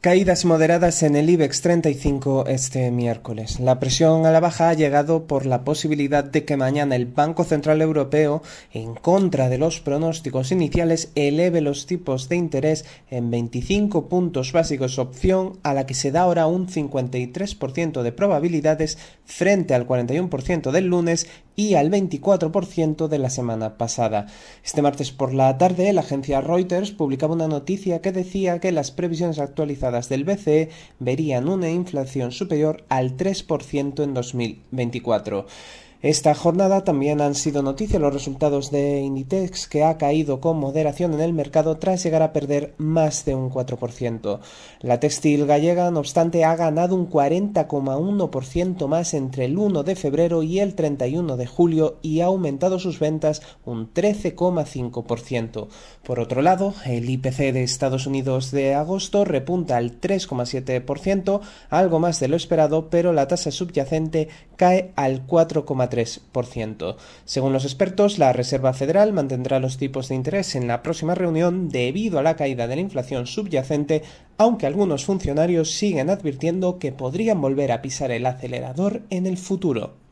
Caídas moderadas en el IBEX 35 este miércoles. La presión a la baja ha llegado por la posibilidad de que mañana el Banco Central Europeo, en contra de los pronósticos iniciales, eleve los tipos de interés en 25 puntos básicos, opción a la que se da ahora un 53% de probabilidades frente al 41% del lunes y al 24% de la semana pasada. Este martes por la tarde, la agencia Reuters publicaba una noticia que decía que las previsiones actualizadas del BCE verían una inflación superior al 3% en 2024. Esta jornada también han sido noticia los resultados de Inditex, que ha caído con moderación en el mercado tras llegar a perder más de un 4%. La textil gallega, no obstante, ha ganado un 40,1% más entre el 1 de febrero y el 31 de julio y ha aumentado sus ventas un 13,5%. Por otro lado, el IPC de Estados Unidos de agosto repunta al 3,7%, algo más de lo esperado, pero la tasa subyacente cae al 4,3%. 3%. Según los expertos, la Reserva Federal mantendrá los tipos de interés en la próxima reunión debido a la caída de la inflación subyacente, aunque algunos funcionarios siguen advirtiendo que podrían volver a pisar el acelerador en el futuro.